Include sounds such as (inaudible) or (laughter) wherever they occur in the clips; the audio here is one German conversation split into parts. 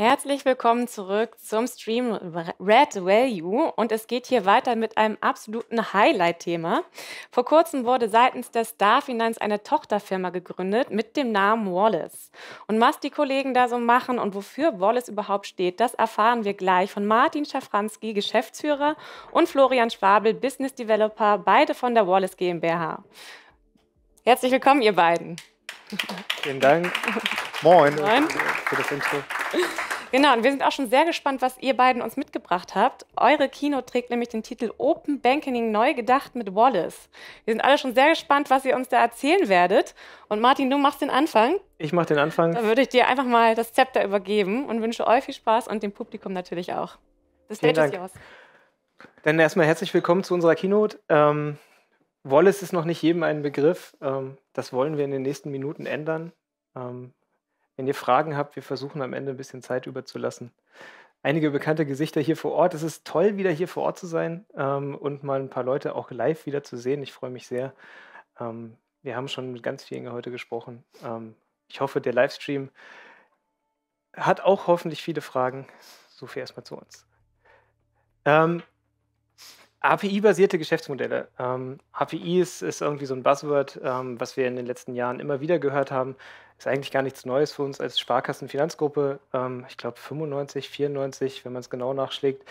Herzlich willkommen zurück zum Stream Red Value und es geht hier weiter mit einem absoluten Highlight-Thema. Vor kurzem wurde seitens der Star Finance eine Tochterfirma gegründet mit dem Namen Wallace. Und was die Kollegen da so machen und wofür Wallace überhaupt steht, das erfahren wir gleich von Martin Schafranski, Geschäftsführer, und Florian Schwabel, Business Developer, beide von der Wallace GmbH. Herzlich willkommen, ihr beiden. Vielen Dank. Moin. Moin. Für das Intro. Genau, und wir sind auch schon sehr gespannt, was ihr beiden uns mitgebracht habt. Eure Kino trägt nämlich den Titel Open Banking neu gedacht mit Wallace. Wir sind alle schon sehr gespannt, was ihr uns da erzählen werdet. Und Martin, du machst den Anfang. Ich mache den Anfang. Dann würde ich dir einfach mal das Zepter übergeben und wünsche euch viel Spaß und dem Publikum natürlich auch. Das Stage Dank. is yours. Dann erstmal herzlich willkommen zu unserer Keynote. Ähm, Wallace ist noch nicht jedem ein Begriff. Ähm, das wollen wir in den nächsten Minuten ändern. Ähm, wenn ihr Fragen habt, wir versuchen am Ende ein bisschen Zeit überzulassen. Einige bekannte Gesichter hier vor Ort. Es ist toll, wieder hier vor Ort zu sein ähm, und mal ein paar Leute auch live wieder zu sehen. Ich freue mich sehr. Ähm, wir haben schon mit ganz vielen heute gesprochen. Ähm, ich hoffe, der Livestream hat auch hoffentlich viele Fragen. So viel erstmal zu uns. Ähm, API-basierte Geschäftsmodelle. Ähm, API ist, ist, irgendwie so ein Buzzword, ähm, was wir in den letzten Jahren immer wieder gehört haben. Ist eigentlich gar nichts Neues für uns als Sparkassenfinanzgruppe. Ähm, ich glaube 95, 94, wenn man es genau nachschlägt.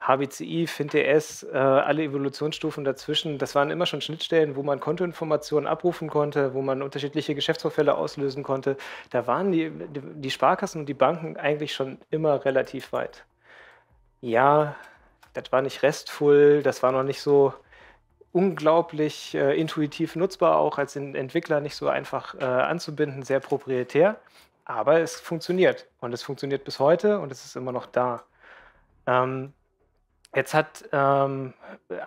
HBCI, FinTS, äh, alle Evolutionsstufen dazwischen, das waren immer schon Schnittstellen, wo man Kontoinformationen abrufen konnte, wo man unterschiedliche Geschäftsvorfälle auslösen konnte. Da waren die, die Sparkassen und die Banken eigentlich schon immer relativ weit. Ja, das war nicht restful, das war noch nicht so unglaublich äh, intuitiv nutzbar, auch als Entwickler nicht so einfach äh, anzubinden, sehr proprietär. Aber es funktioniert und es funktioniert bis heute und es ist immer noch da. Ähm, jetzt hat ähm,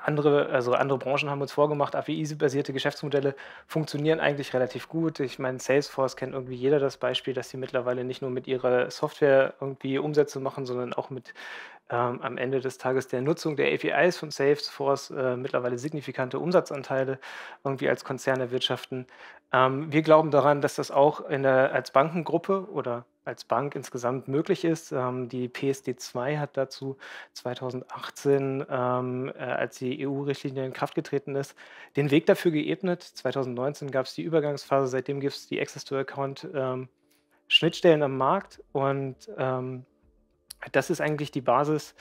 andere, also andere Branchen haben uns vorgemacht, API-basierte Geschäftsmodelle funktionieren eigentlich relativ gut. Ich meine, Salesforce kennt irgendwie jeder das Beispiel, dass sie mittlerweile nicht nur mit ihrer Software irgendwie Umsätze machen, sondern auch mit ähm, am Ende des Tages der Nutzung der APIs von Salesforce äh, mittlerweile signifikante Umsatzanteile irgendwie als Konzern erwirtschaften. Ähm, wir glauben daran, dass das auch der, als Bankengruppe oder als Bank insgesamt möglich ist. Ähm, die PSD2 hat dazu 2018, ähm, äh, als die EU-Richtlinie in Kraft getreten ist, den Weg dafür geebnet. 2019 gab es die Übergangsphase, seitdem gibt es die Access-to-Account-Schnittstellen ähm, am Markt und ähm, das ist eigentlich die Basis,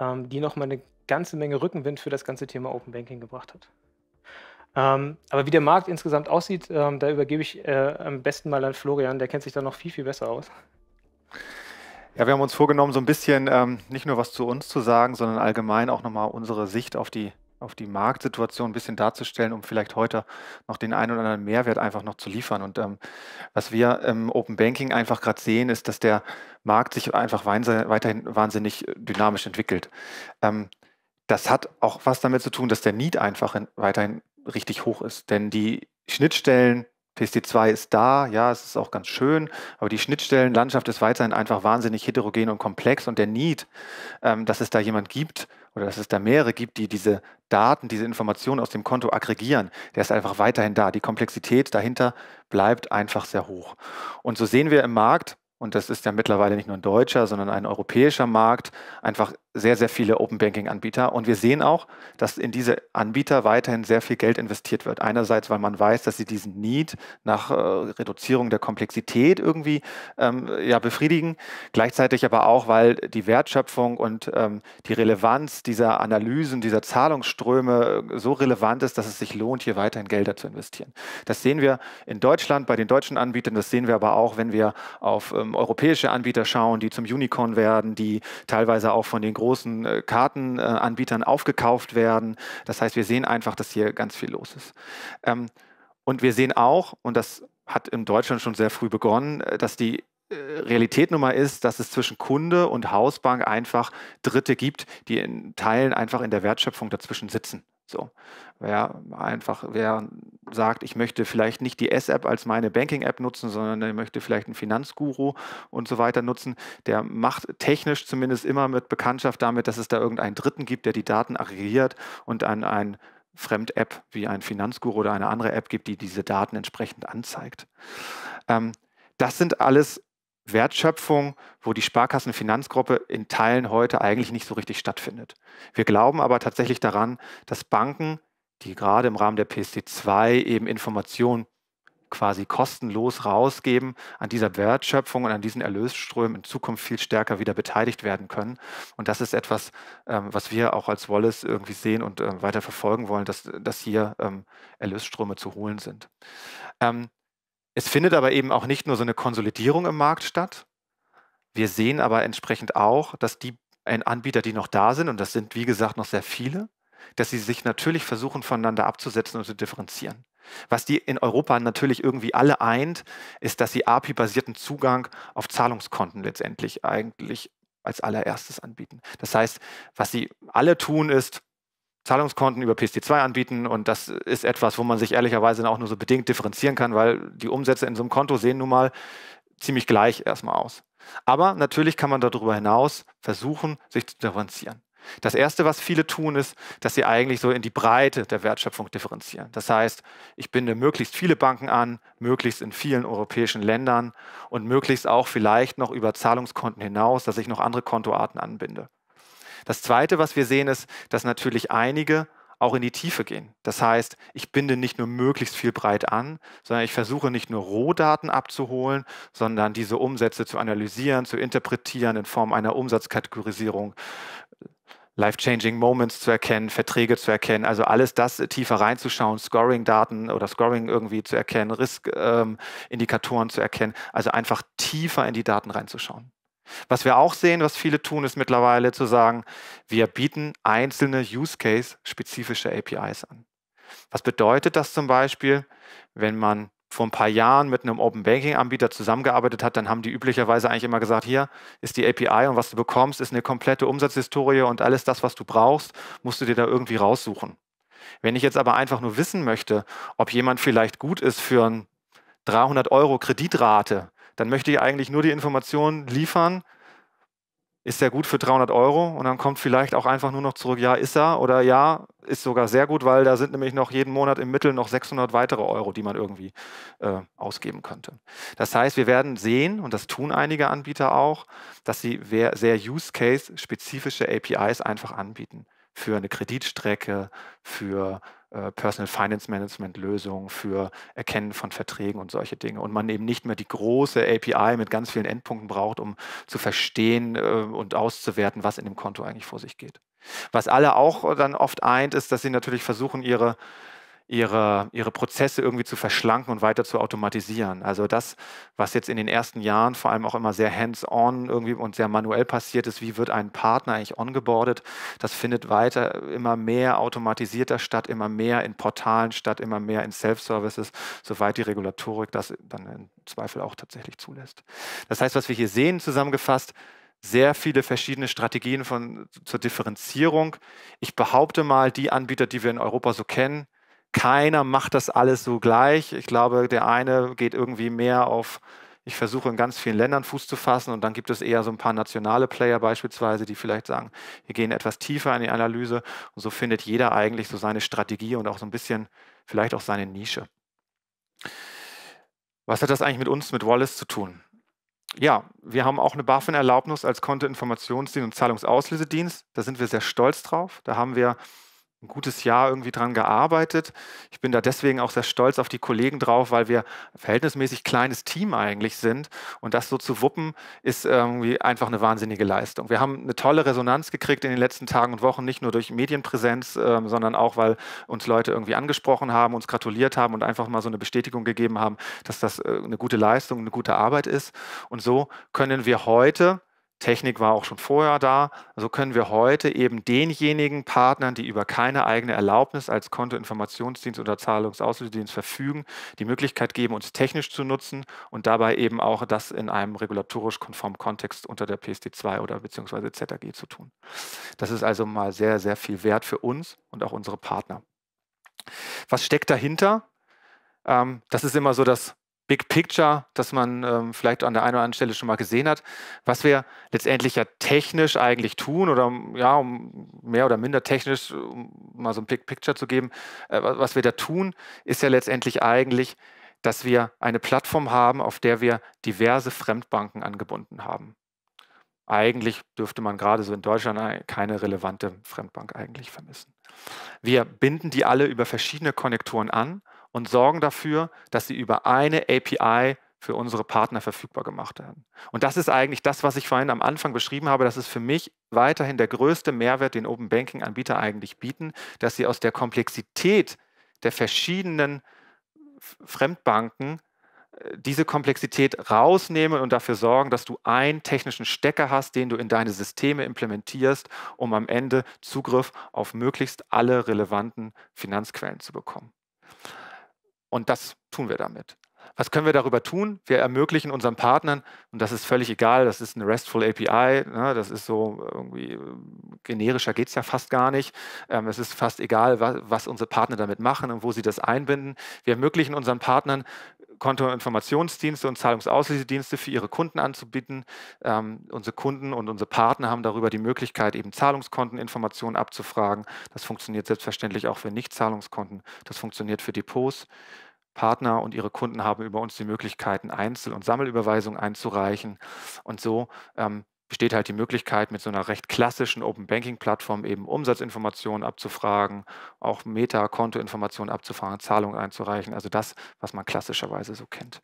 ähm, die nochmal eine ganze Menge Rückenwind für das ganze Thema Open Banking gebracht hat. Ähm, aber wie der Markt insgesamt aussieht, ähm, da übergebe ich äh, am besten mal an Florian, der kennt sich da noch viel, viel besser aus. Ja, wir haben uns vorgenommen, so ein bisschen ähm, nicht nur was zu uns zu sagen, sondern allgemein auch nochmal unsere Sicht auf die auf die Marktsituation ein bisschen darzustellen, um vielleicht heute noch den einen oder anderen Mehrwert einfach noch zu liefern. Und ähm, was wir im Open Banking einfach gerade sehen, ist, dass der Markt sich einfach weiterhin wahnsinnig äh, dynamisch entwickelt. Ähm, das hat auch was damit zu tun, dass der Need einfach in, weiterhin richtig hoch ist. Denn die Schnittstellen, PSD2 ist da, ja, es ist auch ganz schön, aber die Schnittstellenlandschaft ist weiterhin einfach wahnsinnig heterogen und komplex und der Need, ähm, dass es da jemand gibt, oder dass es da mehrere gibt, die diese Daten, diese Informationen aus dem Konto aggregieren, der ist einfach weiterhin da. Die Komplexität dahinter bleibt einfach sehr hoch. Und so sehen wir im Markt, und das ist ja mittlerweile nicht nur ein deutscher, sondern ein europäischer Markt, einfach sehr, sehr viele Open Banking-Anbieter. Und wir sehen auch, dass in diese Anbieter weiterhin sehr viel Geld investiert wird. Einerseits, weil man weiß, dass sie diesen Need nach äh, Reduzierung der Komplexität irgendwie ähm, ja, befriedigen. Gleichzeitig aber auch, weil die Wertschöpfung und ähm, die Relevanz dieser Analysen, dieser Zahlungsströme äh, so relevant ist, dass es sich lohnt, hier weiterhin Gelder zu investieren. Das sehen wir in Deutschland bei den deutschen Anbietern. Das sehen wir aber auch, wenn wir auf ähm, europäische Anbieter schauen, die zum Unicorn werden, die teilweise auch von den großen großen äh, Kartenanbietern äh, aufgekauft werden. Das heißt, wir sehen einfach, dass hier ganz viel los ist. Ähm, und wir sehen auch, und das hat in Deutschland schon sehr früh begonnen, äh, dass die Realität nun mal ist, dass es zwischen Kunde und Hausbank einfach Dritte gibt, die in Teilen einfach in der Wertschöpfung dazwischen sitzen. So, wer einfach, wer sagt, ich möchte vielleicht nicht die S-App als meine Banking-App nutzen, sondern ich möchte vielleicht einen Finanzguru und so weiter nutzen, der macht technisch zumindest immer mit Bekanntschaft damit, dass es da irgendeinen Dritten gibt, der die Daten aggregiert und an ein Fremd-App wie ein Finanzguru oder eine andere App gibt, die diese Daten entsprechend anzeigt. Ähm, das sind alles Wertschöpfung, wo die Sparkassenfinanzgruppe in Teilen heute eigentlich nicht so richtig stattfindet. Wir glauben aber tatsächlich daran, dass Banken, die gerade im Rahmen der PSD2 eben Informationen quasi kostenlos rausgeben, an dieser Wertschöpfung und an diesen Erlösströmen in Zukunft viel stärker wieder beteiligt werden können. Und das ist etwas, ähm, was wir auch als Wallace irgendwie sehen und äh, weiter verfolgen wollen, dass, dass hier ähm, Erlösströme zu holen sind. Ähm, es findet aber eben auch nicht nur so eine Konsolidierung im Markt statt. Wir sehen aber entsprechend auch, dass die Anbieter, die noch da sind, und das sind wie gesagt noch sehr viele, dass sie sich natürlich versuchen, voneinander abzusetzen und zu differenzieren. Was die in Europa natürlich irgendwie alle eint, ist, dass sie API-basierten Zugang auf Zahlungskonten letztendlich eigentlich als allererstes anbieten. Das heißt, was sie alle tun, ist, Zahlungskonten über PSD2 anbieten und das ist etwas, wo man sich ehrlicherweise auch nur so bedingt differenzieren kann, weil die Umsätze in so einem Konto sehen nun mal ziemlich gleich erstmal aus. Aber natürlich kann man darüber hinaus versuchen, sich zu differenzieren. Das Erste, was viele tun, ist, dass sie eigentlich so in die Breite der Wertschöpfung differenzieren. Das heißt, ich binde möglichst viele Banken an, möglichst in vielen europäischen Ländern und möglichst auch vielleicht noch über Zahlungskonten hinaus, dass ich noch andere Kontoarten anbinde. Das Zweite, was wir sehen, ist, dass natürlich einige auch in die Tiefe gehen. Das heißt, ich binde nicht nur möglichst viel breit an, sondern ich versuche nicht nur Rohdaten abzuholen, sondern diese Umsätze zu analysieren, zu interpretieren in Form einer Umsatzkategorisierung, Life-Changing Moments zu erkennen, Verträge zu erkennen, also alles das äh, tiefer reinzuschauen, Scoring-Daten oder Scoring irgendwie zu erkennen, Risk-Indikatoren ähm, zu erkennen, also einfach tiefer in die Daten reinzuschauen. Was wir auch sehen, was viele tun, ist mittlerweile zu sagen, wir bieten einzelne Use-Case-spezifische APIs an. Was bedeutet das zum Beispiel, wenn man vor ein paar Jahren mit einem Open Banking-Anbieter zusammengearbeitet hat, dann haben die üblicherweise eigentlich immer gesagt, hier ist die API und was du bekommst, ist eine komplette Umsatzhistorie und alles das, was du brauchst, musst du dir da irgendwie raussuchen. Wenn ich jetzt aber einfach nur wissen möchte, ob jemand vielleicht gut ist für ein 300 Euro Kreditrate, dann möchte ich eigentlich nur die Information liefern, ist der gut für 300 Euro und dann kommt vielleicht auch einfach nur noch zurück, ja, ist er oder ja, ist sogar sehr gut, weil da sind nämlich noch jeden Monat im Mittel noch 600 weitere Euro, die man irgendwie äh, ausgeben könnte. Das heißt, wir werden sehen, und das tun einige Anbieter auch, dass sie sehr Use-Case-spezifische APIs einfach anbieten. Für eine Kreditstrecke, für äh, Personal Finance Management Lösungen für Erkennen von Verträgen und solche Dinge. Und man eben nicht mehr die große API mit ganz vielen Endpunkten braucht, um zu verstehen äh, und auszuwerten, was in dem Konto eigentlich vor sich geht. Was alle auch äh, dann oft eint, ist, dass sie natürlich versuchen, ihre ihre, ihre Prozesse irgendwie zu verschlanken und weiter zu automatisieren. Also das, was jetzt in den ersten Jahren vor allem auch immer sehr hands-on irgendwie und sehr manuell passiert ist, wie wird ein Partner eigentlich ongeboardet, das findet weiter immer mehr automatisierter statt, immer mehr in Portalen statt, immer mehr in Self-Services, soweit die Regulatorik das dann im Zweifel auch tatsächlich zulässt. Das heißt, was wir hier sehen, zusammengefasst, sehr viele verschiedene Strategien von, zur Differenzierung. Ich behaupte mal, die Anbieter, die wir in Europa so kennen, keiner macht das alles so gleich. Ich glaube, der eine geht irgendwie mehr auf, ich versuche in ganz vielen Ländern Fuß zu fassen und dann gibt es eher so ein paar nationale Player beispielsweise, die vielleicht sagen, wir gehen etwas tiefer in die Analyse und so findet jeder eigentlich so seine Strategie und auch so ein bisschen vielleicht auch seine Nische. Was hat das eigentlich mit uns, mit Wallace zu tun? Ja, wir haben auch eine BaFin-Erlaubnis als Kontoinformationsdienst und Zahlungsauslösedienst. Da sind wir sehr stolz drauf. Da haben wir ein gutes Jahr irgendwie dran gearbeitet. Ich bin da deswegen auch sehr stolz auf die Kollegen drauf, weil wir ein verhältnismäßig kleines Team eigentlich sind. Und das so zu wuppen, ist irgendwie einfach eine wahnsinnige Leistung. Wir haben eine tolle Resonanz gekriegt in den letzten Tagen und Wochen, nicht nur durch Medienpräsenz, ähm, sondern auch, weil uns Leute irgendwie angesprochen haben, uns gratuliert haben und einfach mal so eine Bestätigung gegeben haben, dass das äh, eine gute Leistung, eine gute Arbeit ist. Und so können wir heute Technik war auch schon vorher da. So können wir heute eben denjenigen Partnern, die über keine eigene Erlaubnis als Kontoinformationsdienst oder Zahlungsauslösedienst verfügen, die Möglichkeit geben, uns technisch zu nutzen und dabei eben auch das in einem regulatorisch konformen Kontext unter der PSD2 oder beziehungsweise ZAG zu tun. Das ist also mal sehr, sehr viel wert für uns und auch unsere Partner. Was steckt dahinter? Ähm, das ist immer so das Big Picture, das man ähm, vielleicht an der einen oder anderen Stelle schon mal gesehen hat, was wir letztendlich ja technisch eigentlich tun oder ähm, ja, um mehr oder minder technisch, um mal so ein Big Picture zu geben, äh, was wir da tun, ist ja letztendlich eigentlich, dass wir eine Plattform haben, auf der wir diverse Fremdbanken angebunden haben. Eigentlich dürfte man gerade so in Deutschland keine relevante Fremdbank eigentlich vermissen. Wir binden die alle über verschiedene Konnektoren an und sorgen dafür, dass sie über eine API für unsere Partner verfügbar gemacht werden. Und das ist eigentlich das, was ich vorhin am Anfang beschrieben habe. Das ist für mich weiterhin der größte Mehrwert, den Open Banking Anbieter eigentlich bieten, dass sie aus der Komplexität der verschiedenen Fremdbanken äh, diese Komplexität rausnehmen und dafür sorgen, dass du einen technischen Stecker hast, den du in deine Systeme implementierst, um am Ende Zugriff auf möglichst alle relevanten Finanzquellen zu bekommen. Und das tun wir damit. Was können wir darüber tun? Wir ermöglichen unseren Partnern, und das ist völlig egal, das ist eine RESTful API, ne, das ist so irgendwie äh, generischer geht es ja fast gar nicht. Ähm, es ist fast egal, was, was, unsere Partner damit machen und wo sie das einbinden. Wir ermöglichen unseren Partnern, Kontoinformationsdienste und Informationsdienste für ihre Kunden anzubieten. Ähm, unsere Kunden und unsere Partner haben darüber die Möglichkeit, eben Zahlungskonteninformationen abzufragen. Das funktioniert selbstverständlich auch für Nichtzahlungskonten. Das funktioniert für Depots. Partner und ihre Kunden haben über uns die Möglichkeiten, Einzel- und Sammelüberweisungen einzureichen. Und so ähm, besteht halt die Möglichkeit, mit so einer recht klassischen Open Banking Plattform eben Umsatzinformationen abzufragen, auch Meta-Kontoinformationen abzufragen, Zahlungen einzureichen, also das, was man klassischerweise so kennt.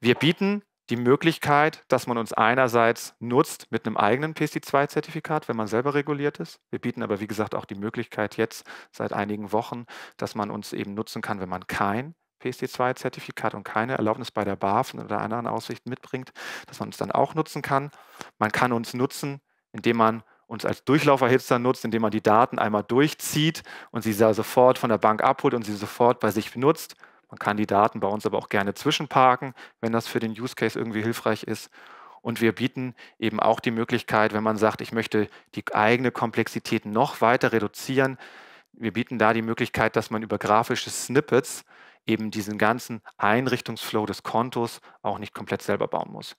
Wir bieten die Möglichkeit, dass man uns einerseits nutzt mit einem eigenen PC2-Zertifikat, wenn man selber reguliert ist. Wir bieten aber, wie gesagt, auch die Möglichkeit jetzt seit einigen Wochen, dass man uns eben nutzen kann, wenn man kein PSD2-Zertifikat und keine Erlaubnis bei der BaFin oder anderen Aussichten mitbringt, dass man uns dann auch nutzen kann. Man kann uns nutzen, indem man uns als Durchlauferhitzer nutzt, indem man die Daten einmal durchzieht und sie sofort von der Bank abholt und sie sofort bei sich benutzt. Man kann die Daten bei uns aber auch gerne zwischenparken, wenn das für den Use Case irgendwie hilfreich ist. Und wir bieten eben auch die Möglichkeit, wenn man sagt, ich möchte die eigene Komplexität noch weiter reduzieren, wir bieten da die Möglichkeit, dass man über grafische Snippets eben diesen ganzen Einrichtungsflow des Kontos auch nicht komplett selber bauen muss.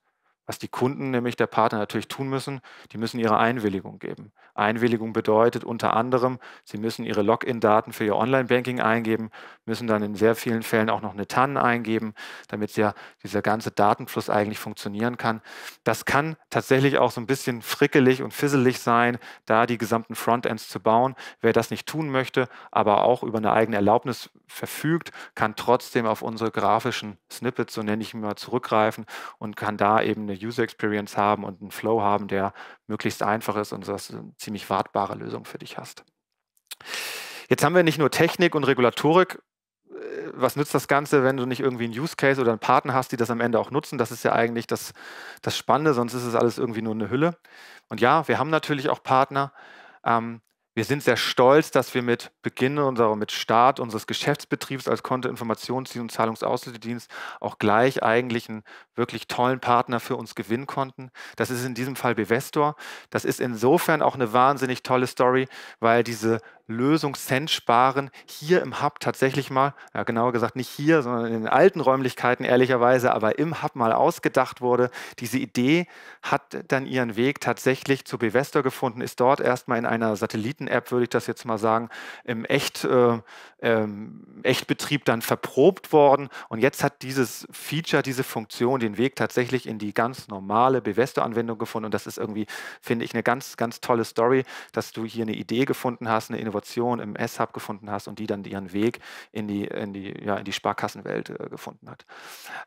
Was die Kunden, nämlich der Partner, natürlich tun müssen, die müssen ihre Einwilligung geben. Einwilligung bedeutet unter anderem, sie müssen ihre Login-Daten für ihr Online-Banking eingeben, müssen dann in sehr vielen Fällen auch noch eine TAN eingeben, damit ja dieser ganze Datenfluss eigentlich funktionieren kann. Das kann tatsächlich auch so ein bisschen frickelig und fisselig sein, da die gesamten Frontends zu bauen. Wer das nicht tun möchte, aber auch über eine eigene Erlaubnis verfügt, kann trotzdem auf unsere grafischen Snippets, so nenne ich ihn mal, zurückgreifen und kann da eben eine User Experience haben und einen Flow haben, der möglichst einfach ist und dass du eine ziemlich wartbare Lösung für dich hast. Jetzt haben wir nicht nur Technik und Regulatorik. Äh, was nützt das Ganze, wenn du nicht irgendwie einen Use Case oder einen Partner hast, die das am Ende auch nutzen? Das ist ja eigentlich das, das Spannende, sonst ist es alles irgendwie nur eine Hülle. Und ja, wir haben natürlich auch Partner, ähm, wir sind sehr stolz, dass wir mit Beginn unserer, mit Start unseres Geschäftsbetriebs als Kontoinformationsdienst und Zahlungsauslösedienst auch gleich eigentlich einen wirklich tollen Partner für uns gewinnen konnten. Das ist in diesem Fall Bevestor. Das ist insofern auch eine wahnsinnig tolle Story, weil diese Lösung Cent sparen, hier im Hub tatsächlich mal, ja, genauer gesagt nicht hier, sondern in den alten Räumlichkeiten ehrlicherweise, aber im Hub mal ausgedacht wurde. Diese Idee hat dann ihren Weg tatsächlich zu Bevestor gefunden, ist dort erstmal in einer Satelliten-App, würde ich das jetzt mal sagen, im echt äh, ähm, Echtbetrieb dann verprobt worden. Und jetzt hat dieses Feature, diese Funktion den Weg tatsächlich in die ganz normale Bevesto-Anwendung gefunden. Und das ist irgendwie, finde ich, eine ganz, ganz tolle Story, dass du hier eine Idee gefunden hast, eine Innovation im S-Hub gefunden hast und die dann ihren Weg in die, in die, ja, in die Sparkassenwelt äh, gefunden hat.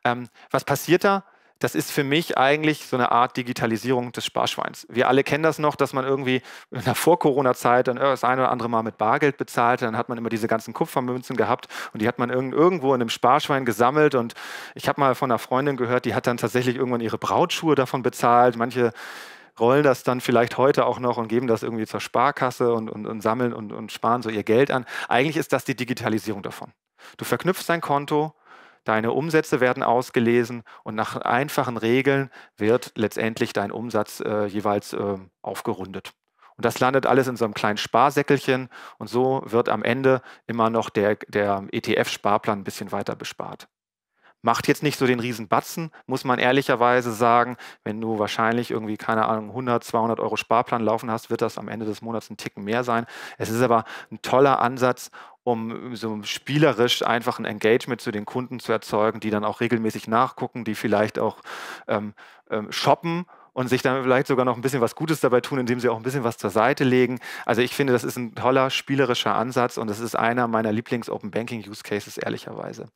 Ähm, was passiert da? das ist für mich eigentlich so eine Art Digitalisierung des Sparschweins. Wir alle kennen das noch, dass man irgendwie in der Vor-Corona-Zeit dann äh, das ein oder andere Mal mit Bargeld bezahlte. Dann hat man immer diese ganzen Kupfermünzen gehabt und die hat man irgendwo in einem Sparschwein gesammelt. Und ich habe mal von einer Freundin gehört, die hat dann tatsächlich irgendwann ihre Brautschuhe davon bezahlt. Manche rollen das dann vielleicht heute auch noch und geben das irgendwie zur Sparkasse und, und, und sammeln und, und sparen so ihr Geld an. Eigentlich ist das die Digitalisierung davon. Du verknüpfst dein Konto Deine Umsätze werden ausgelesen und nach einfachen Regeln wird letztendlich dein Umsatz äh, jeweils äh, aufgerundet. Und das landet alles in so einem kleinen Sparsäckelchen und so wird am Ende immer noch der, der ETF-Sparplan ein bisschen weiter bespart. Macht jetzt nicht so den riesen Batzen, muss man ehrlicherweise sagen. Wenn du wahrscheinlich irgendwie, keine Ahnung, 100, 200 Euro Sparplan laufen hast, wird das am Ende des Monats ein Ticken mehr sein. Es ist aber ein toller Ansatz, um so spielerisch einfach ein Engagement zu den Kunden zu erzeugen, die dann auch regelmäßig nachgucken, die vielleicht auch ähm, ähm, shoppen und sich dann vielleicht sogar noch ein bisschen was Gutes dabei tun, indem sie auch ein bisschen was zur Seite legen. Also ich finde, das ist ein toller spielerischer Ansatz und das ist einer meiner Lieblings-Open Banking-Use Cases, ehrlicherweise.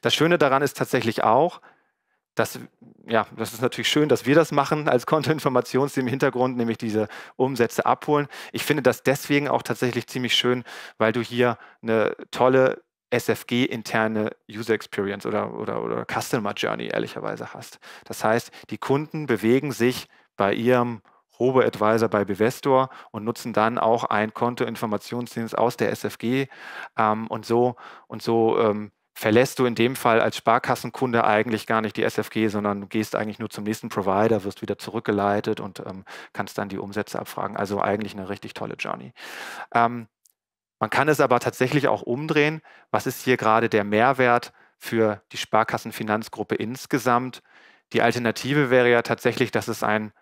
Das Schöne daran ist tatsächlich auch, das, ja, das ist natürlich schön, dass wir das machen als Kontoinformationsteam im Hintergrund, nämlich diese Umsätze abholen. Ich finde das deswegen auch tatsächlich ziemlich schön, weil du hier eine tolle SFG-interne User Experience oder, oder, oder Customer Journey ehrlicherweise hast. Das heißt, die Kunden bewegen sich bei ihrem Robo-Advisor bei Bevestor und nutzen dann auch einen Kontoinformationsdienst aus der SFG ähm, und so und so ähm, verlässt du in dem Fall als Sparkassenkunde eigentlich gar nicht die SFG, sondern gehst eigentlich nur zum nächsten Provider, wirst wieder zurückgeleitet und ähm, kannst dann die Umsätze abfragen. Also eigentlich eine richtig tolle Journey. Ähm, man kann es aber tatsächlich auch umdrehen. Was ist hier gerade der Mehrwert für die Sparkassenfinanzgruppe insgesamt? Die Alternative wäre ja tatsächlich, dass es ein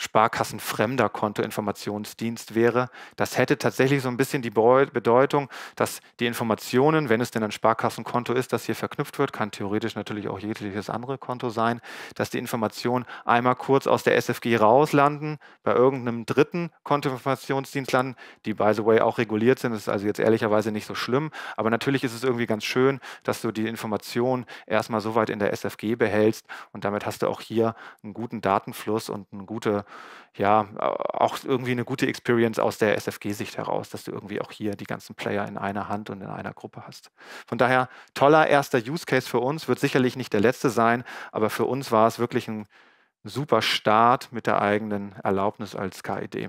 Sparkassenfremder Kontoinformationsdienst wäre. Das hätte tatsächlich so ein bisschen die Bedeutung, dass die Informationen, wenn es denn ein Sparkassenkonto ist, das hier verknüpft wird, kann theoretisch natürlich auch jegliches andere Konto sein, dass die Informationen einmal kurz aus der SFG rauslanden, bei irgendeinem dritten Kontoinformationsdienst landen, die by the way auch reguliert sind. Das ist also jetzt ehrlicherweise nicht so schlimm, aber natürlich ist es irgendwie ganz schön, dass du die Informationen erstmal so weit in der SFG behältst und damit hast du auch hier einen guten Datenfluss und eine gute ja, auch irgendwie eine gute Experience aus der SFG-Sicht heraus, dass du irgendwie auch hier die ganzen Player in einer Hand und in einer Gruppe hast. Von daher, toller erster Use Case für uns, wird sicherlich nicht der letzte sein, aber für uns war es wirklich ein super Start mit der eigenen Erlaubnis als KID. E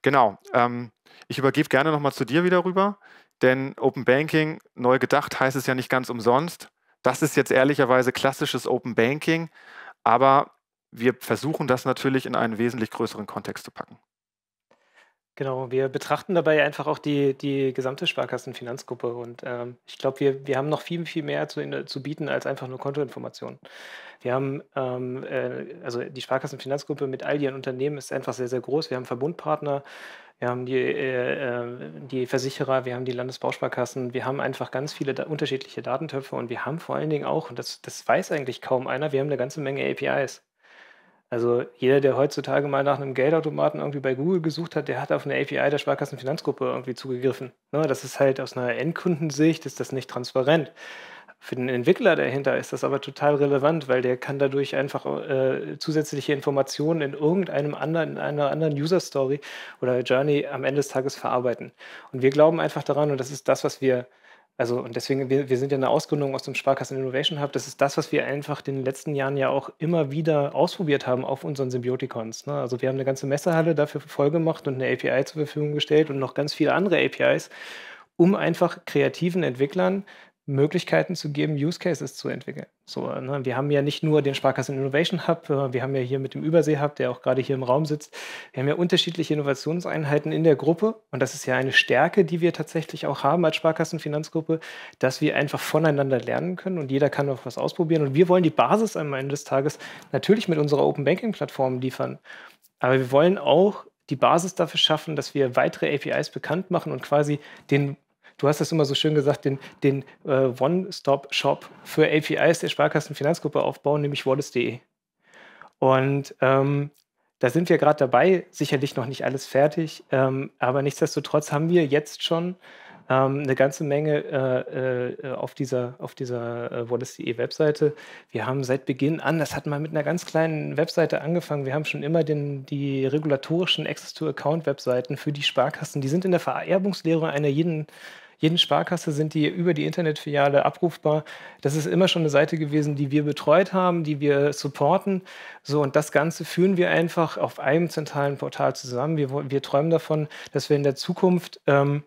genau, ähm, ich übergebe gerne nochmal zu dir wieder rüber, denn Open Banking, neu gedacht, heißt es ja nicht ganz umsonst. Das ist jetzt ehrlicherweise klassisches Open Banking, aber wir versuchen das natürlich in einen wesentlich größeren Kontext zu packen. Genau, wir betrachten dabei einfach auch die, die gesamte Sparkassenfinanzgruppe und ähm, ich glaube, wir, wir haben noch viel, viel mehr zu, zu bieten als einfach nur Kontoinformationen. Wir haben, ähm, äh, also die Sparkassenfinanzgruppe mit all ihren Unternehmen ist einfach sehr, sehr groß. Wir haben Verbundpartner, wir haben die, äh, äh, die Versicherer, wir haben die Landesbausparkassen, wir haben einfach ganz viele da unterschiedliche Datentöpfe und wir haben vor allen Dingen auch, und das, das weiß eigentlich kaum einer, wir haben eine ganze Menge APIs. Also jeder, der heutzutage mal nach einem Geldautomaten irgendwie bei Google gesucht hat, der hat auf eine API der Sparkassenfinanzgruppe irgendwie zugegriffen. Ne, das ist halt aus einer Endkundensicht, ist das nicht transparent. Für den Entwickler dahinter ist das aber total relevant, weil der kann dadurch einfach äh, zusätzliche Informationen in irgendeinem anderen, in einer anderen User Story oder Journey am Ende des Tages verarbeiten. Und wir glauben einfach daran, und das ist das, was wir also und deswegen, wir, wir sind ja eine Ausgründung aus dem Sparkassen Innovation Hub. Das ist das, was wir einfach in den letzten Jahren ja auch immer wieder ausprobiert haben auf unseren Symbiotikons. Ne? Also wir haben eine ganze Messehalle dafür vollgemacht und eine API zur Verfügung gestellt und noch ganz viele andere APIs, um einfach kreativen Entwicklern Möglichkeiten zu geben, Use Cases zu entwickeln. So, ne? Wir haben ja nicht nur den Sparkassen Innovation Hub, äh, wir haben ja hier mit dem Übersee Hub, der auch gerade hier im Raum sitzt, wir haben ja unterschiedliche Innovationseinheiten in der Gruppe und das ist ja eine Stärke, die wir tatsächlich auch haben als Sparkassenfinanzgruppe, dass wir einfach voneinander lernen können und jeder kann auch was ausprobieren und wir wollen die Basis am Ende des Tages natürlich mit unserer Open Banking Plattform liefern, aber wir wollen auch die Basis dafür schaffen, dass wir weitere APIs bekannt machen und quasi den Du hast es immer so schön gesagt, den, den äh, One-Stop-Shop für APIs der Sparkassenfinanzgruppe aufbauen, nämlich wallets.de. Und ähm, da sind wir gerade dabei, sicherlich noch nicht alles fertig, ähm, aber nichtsdestotrotz haben wir jetzt schon ähm, eine ganze Menge äh, äh, auf dieser, auf dieser äh, Wallace.de Webseite. Wir haben seit Beginn an, das hat mal mit einer ganz kleinen Webseite angefangen, wir haben schon immer den, die regulatorischen Access-to-Account-Webseiten für die Sparkassen, die sind in der Vererbungslehre einer jeden jeden Sparkasse sind die über die Internetfiliale abrufbar. Das ist immer schon eine Seite gewesen, die wir betreut haben, die wir supporten. So, und das Ganze führen wir einfach auf einem zentralen Portal zusammen. Wir, wir träumen davon, dass wir in der Zukunft ähm,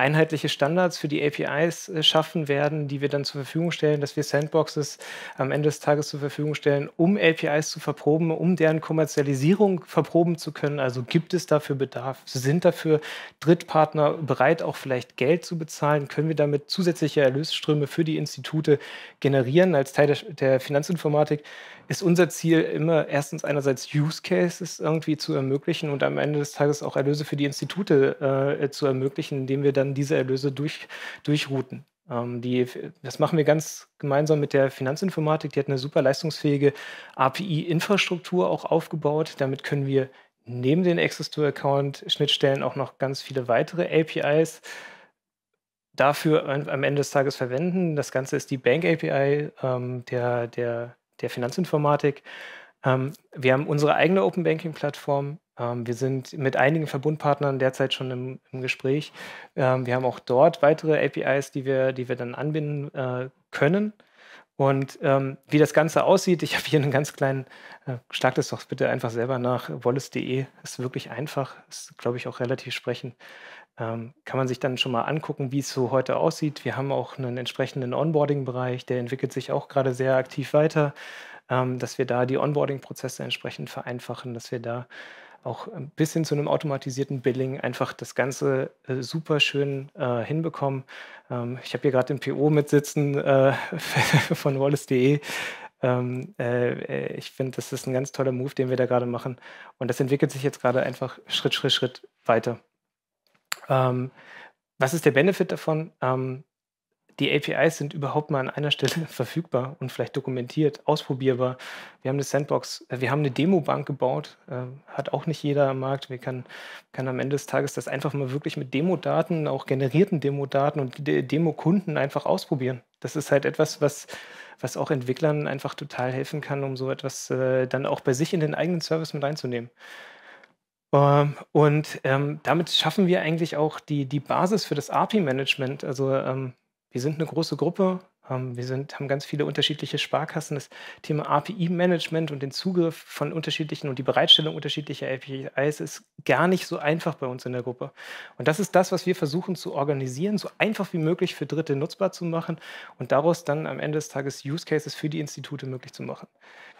einheitliche Standards für die APIs äh, schaffen werden, die wir dann zur Verfügung stellen, dass wir Sandboxes am Ende des Tages zur Verfügung stellen, um APIs zu verproben, um deren Kommerzialisierung verproben zu können. Also gibt es dafür Bedarf? Sind dafür Drittpartner bereit, auch vielleicht Geld zu bezahlen? Können wir damit zusätzliche Erlösströme für die Institute generieren? Als Teil der Finanzinformatik ist unser Ziel immer erstens einerseits Use Cases irgendwie zu ermöglichen und am Ende des Tages auch Erlöse für die Institute äh, zu ermöglichen, indem wir dann diese Erlöse durch, durchrouten. Ähm, die, das machen wir ganz gemeinsam mit der Finanzinformatik. Die hat eine super leistungsfähige API-Infrastruktur auch aufgebaut. Damit können wir neben den Access-to-Account-Schnittstellen auch noch ganz viele weitere APIs dafür am Ende des Tages verwenden. Das Ganze ist die Bank API ähm, der, der der Finanzinformatik. Ähm, wir haben unsere eigene Open Banking Plattform. Ähm, wir sind mit einigen Verbundpartnern derzeit schon im, im Gespräch. Ähm, wir haben auch dort weitere APIs, die wir, die wir dann anbinden äh, können. Und ähm, wie das Ganze aussieht, ich (laughs) habe hier einen ganz kleinen, äh, schlag das doch bitte einfach selber nach, wallace.de ist wirklich einfach, ist, glaube ich, auch relativ sprechend ähm, kann man sich dann schon mal angucken, wie es so heute aussieht. Wir haben auch einen entsprechenden Onboarding-Bereich, der entwickelt sich auch gerade sehr aktiv weiter, ähm, dass wir da die Onboarding-Prozesse entsprechend vereinfachen, dass wir da auch ein bisschen zu einem automatisierten Billing einfach das Ganze äh, super schön äh, hinbekommen. Ähm, ich habe hier gerade den PO mitsitzen äh, (laughs) von Wallace.de. Ähm, äh, äh, ich finde, das ist ein ganz toller Move, den wir da gerade machen. Und das entwickelt sich jetzt gerade einfach Schritt, Schritt, Schritt weiter. Ähm, was ist der Benefit davon? Ähm, die APIs sind überhaupt mal an einer Stelle (laughs) verfügbar und vielleicht dokumentiert, ausprobierbar. Wir haben eine Sandbox, äh, wir haben eine Demo-Bank gebaut, äh, hat auch nicht jeder am Markt. Wir können kann am Ende des Tages das einfach mal wirklich mit Demo-Daten, auch generierten Demo-Daten und De Demo-Kunden einfach ausprobieren. Das ist halt etwas, was, was auch Entwicklern einfach total helfen kann, um so etwas äh, dann auch bei sich in den eigenen Service mit reinzunehmen. Ähm, und ähm, damit schaffen wir eigentlich auch die, die Basis für das API-Management. Also ähm, wir sind eine große Gruppe, ähm, wir sind, haben ganz viele unterschiedliche Sparkassen. Das Thema API-Management und den Zugriff von unterschiedlichen und die Bereitstellung unterschiedlicher APIs ist gar nicht so einfach bei uns in der Gruppe. Und das ist das, was wir versuchen zu organisieren, so einfach wie möglich für Dritte nutzbar zu machen und daraus dann am Ende des Tages Use Cases für die Institute möglich zu machen.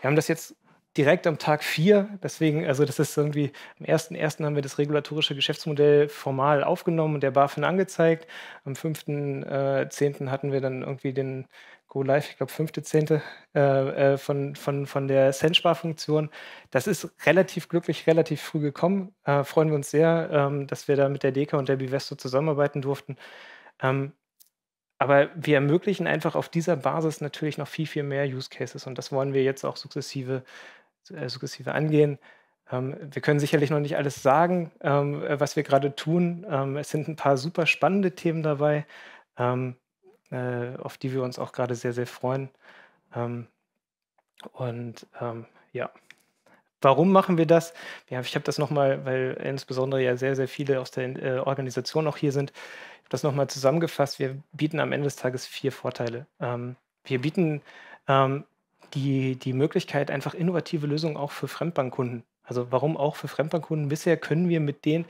Wir haben das jetzt direkt am Tag 4. Deswegen, also das ist irgendwie, am 1.1. haben wir das regulatorische Geschäftsmodell formal aufgenommen und der BaFin angezeigt. Am 5.10. Äh, hatten wir dann irgendwie den Go Live, ich glaube 5.10. Äh, äh, von, von, von der Sendspar-Funktion. Das ist relativ glücklich, relativ früh gekommen. Äh, freuen wir uns sehr, ähm, dass wir da mit der DECA und der Bivesto zusammenarbeiten durften. Ähm, aber wir ermöglichen einfach auf dieser Basis natürlich noch viel, viel mehr Use Cases und das wollen wir jetzt auch sukzessive äh, sukzessive angehen. Ähm, wir können sicherlich noch nicht alles sagen, ähm, äh, was wir gerade tun. Ähm, es sind ein paar super spannende Themen dabei, äh, auf die wir uns auch gerade sehr, sehr freuen. und ja. Warum machen wir das? Ja, ich habe das nochmal, weil insbesondere ja sehr, sehr viele aus der äh, Organisation auch hier sind, das nochmal zusammengefasst. Wir bieten am Ende des Tages vier Vorteile. Ähm, wir bieten ähm, die, die Möglichkeit, einfach innovative Lösungen auch für Fremdbankkunden. Also warum auch für Fremdbankkunden? Bisher können wir mit denen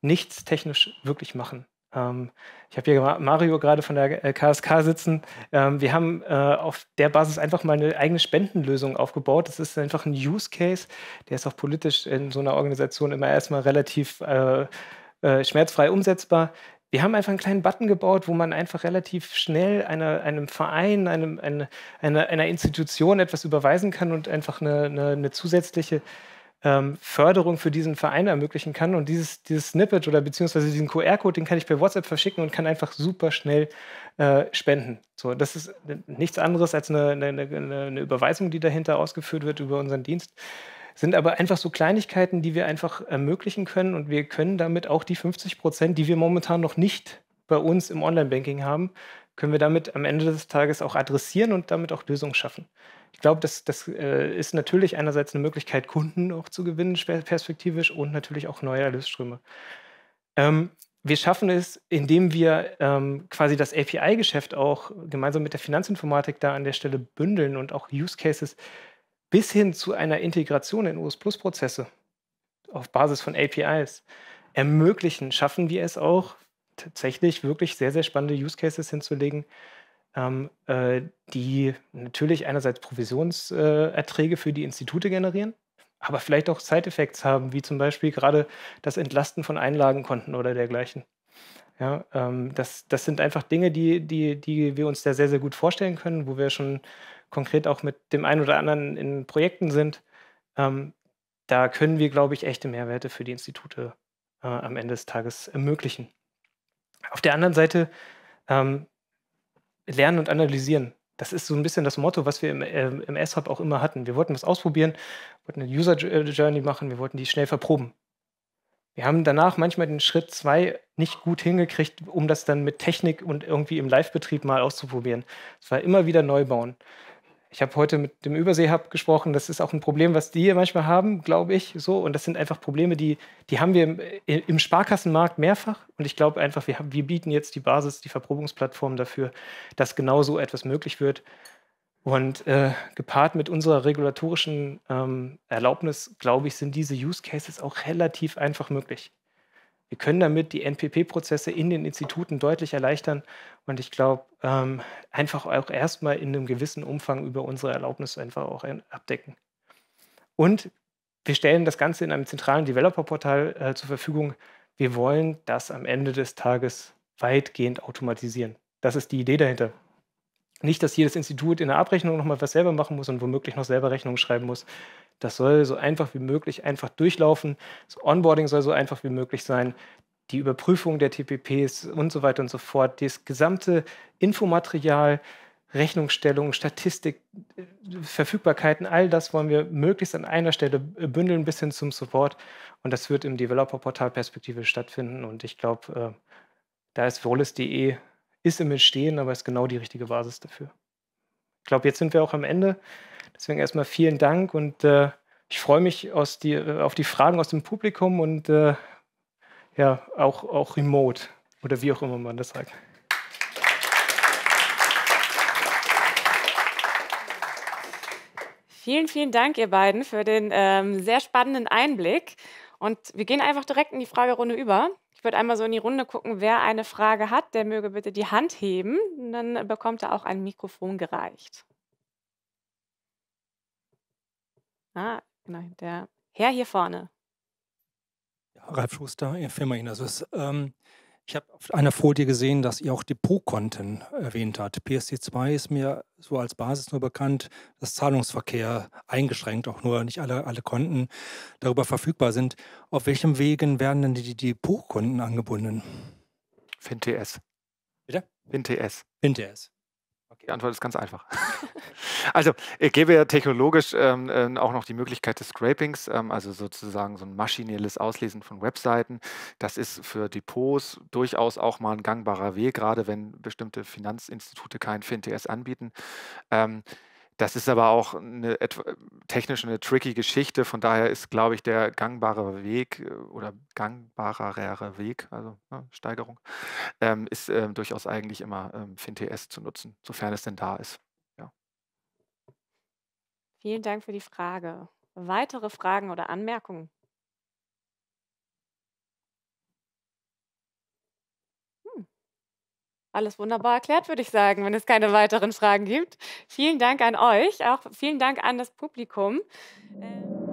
nichts technisch wirklich machen. Ähm, ich habe hier Mario gerade von der KSK äh, sitzen. Ähm, wir haben äh, auf der Basis einfach mal eine eigene Spendenlösung aufgebaut. Das ist einfach ein Use Case, der ist auch politisch in so einer Organisation immer erstmal relativ äh, äh, schmerzfrei umsetzbar wir haben einfach einen kleinen Button gebaut, wo man einfach relativ schnell einer, einem Verein, einem, eine, einer, einer Institution etwas überweisen kann und einfach eine, eine, eine zusätzliche ähm, Förderung für diesen Verein ermöglichen kann. Und dieses, dieses Snippet oder beziehungsweise diesen QR-Code, den kann ich per WhatsApp verschicken und kann einfach super schnell äh, spenden. So, das ist äh, nichts anderes als eine, eine Überweisung, die dahinter ausgeführt wird über unseren Dienst sind aber einfach so Kleinigkeiten, die wir einfach ermöglichen können und wir können damit auch die 50 Prozent, die wir momentan noch nicht bei uns im Online-Banking haben, können wir damit am Ende des Tages auch adressieren und damit auch Lösungen schaffen. Ich glaube, das, das äh, ist natürlich einerseits eine Möglichkeit, Kunden auch zu gewinnen, perspektivisch und natürlich auch neue Erlösströme. Ähm, wir schaffen es, indem wir ähm, quasi das API-Geschäft auch gemeinsam mit der Finanzinformatik da an der Stelle bündeln und auch Use Cases bis hin zu einer Integration in OS-Plus-Prozesse auf Basis von APIs ermöglichen, schaffen wir es auch, tatsächlich wirklich sehr, sehr spannende Use Cases hinzulegen, ähm, äh, die natürlich einerseits Provisionserträge äh, für die Institute generieren, aber vielleicht auch Side-Effects haben, wie zum Beispiel gerade das Entlasten von Einlagenkonten oder dergleichen. Ja, ähm, das, das sind einfach Dinge, die, die, die wir uns da sehr, sehr gut vorstellen können, wo wir schon konkret auch mit dem einen oder anderen in Projekten sind, ähm, da können wir, glaube ich, echte Mehrwerte für die Institute äh, am Ende des Tages ermöglichen. Auf der anderen Seite ähm, lernen und analysieren. Das ist so ein bisschen das Motto, was wir im, äh, im S-Hub auch immer hatten. Wir wollten was ausprobieren, wollten eine User-Journey äh, machen, wir wollten die schnell verproben. Wir haben danach manchmal den Schritt zwei nicht gut hingekriegt, um das dann mit Technik und irgendwie im Live-Betrieb mal auszuprobieren. Es war immer wieder neu bauen ich habe heute mit dem Übersee-Hub gesprochen, das ist auch ein Problem, was die hier manchmal haben, glaube ich, so. Und das sind einfach Probleme, die, die haben wir im, im Sparkassenmarkt mehrfach. Und ich glaube einfach, wir, wir bieten jetzt die Basis, die Verprobungsplattform dafür, dass genau so etwas möglich wird. Und äh, gepaart mit unserer regulatorischen ähm, Erlaubnis, glaube ich, sind diese Use Cases auch relativ einfach möglich. Wir können damit die NPP-Prozesse in den Instituten deutlich erleichtern und ich glaube, ähm, einfach auch erstmal in einem gewissen Umfang über unsere Erlaubnis einfach auch abdecken. Und wir stellen das Ganze in einem zentralen Developer-Portal äh, zur Verfügung. Wir wollen das am Ende des Tages weitgehend automatisieren. Das ist die Idee dahinter nicht, dass jedes Institut in der Abrechnung nochmal was selber machen muss und womöglich noch selber Rechnungen schreiben muss. Das soll so einfach wie möglich einfach durchlaufen. Das Onboarding soll so einfach wie möglich sein. Die Überprüfung der TPPs und so weiter und so fort. Das gesamte Infomaterial, Rechnungsstellung, Statistik, Verfügbarkeiten, all das wollen wir möglichst an einer Stelle bündeln bis hin zum Support. Und das wird im Developer-Portal Perspektive stattfinden. Und ich glaube, äh, da ist wohles.de ist im Entstehen, aber ist genau die richtige Basis dafür. Ich glaube, jetzt sind wir auch am Ende. Deswegen erstmal vielen Dank und äh, ich freue mich die, äh, auf die Fragen aus dem Publikum und äh, ja, auch, auch remote oder wie auch immer man das sagt. Vielen, vielen Dank, ihr beiden, für den ähm, sehr spannenden Einblick. Und wir gehen einfach direkt in die Fragerunde über. Ich würde einmal so in die Runde gucken, wer eine Frage hat, der möge bitte die Hand heben. Dann bekommt er auch ein Mikrofon gereicht. Ah, genau, der Herr hier vorne. Ja, Ralf Schuster, Firma Inersus. Ähm, ich habe auf einer Folie gesehen, dass ihr auch Depotkonten erwähnt habt. PSD2 ist mir so als Basis nur bekannt, dass Zahlungsverkehr eingeschränkt, auch nur nicht alle, alle Konten darüber verfügbar sind. Auf welchem Wegen werden denn die Depotkonten angebunden? FinTS. Bitte? FinTS. FinTS. Die Antwort ist ganz einfach. (laughs) also ich gebe ja technologisch ähm, ähm, auch noch die Möglichkeit des Scrapings, ähm, also sozusagen so ein maschinelles Auslesen von Webseiten. Das ist für Depots durchaus auch mal ein gangbarer Weg, gerade wenn bestimmte Finanzinstitute kein FinTS anbieten. Ähm, das ist aber auch eine, äh, technisch eine tricky Geschichte. Von daher ist, glaube ich, der gangbare Weg äh, oder gangbarere Weg, also ne, Steigerung, ähm, ist ähm, durchaus eigentlich immer ähm, FinTS zu nutzen, sofern es denn da ist. Ja. Vielen Dank für die Frage. Weitere Fragen oder Anmerkungen? Alles wunderbar erklärt, würde ich sagen, wenn es keine weiteren Fragen gibt. Vielen Dank an euch, auch vielen Dank an das Publikum. Ähm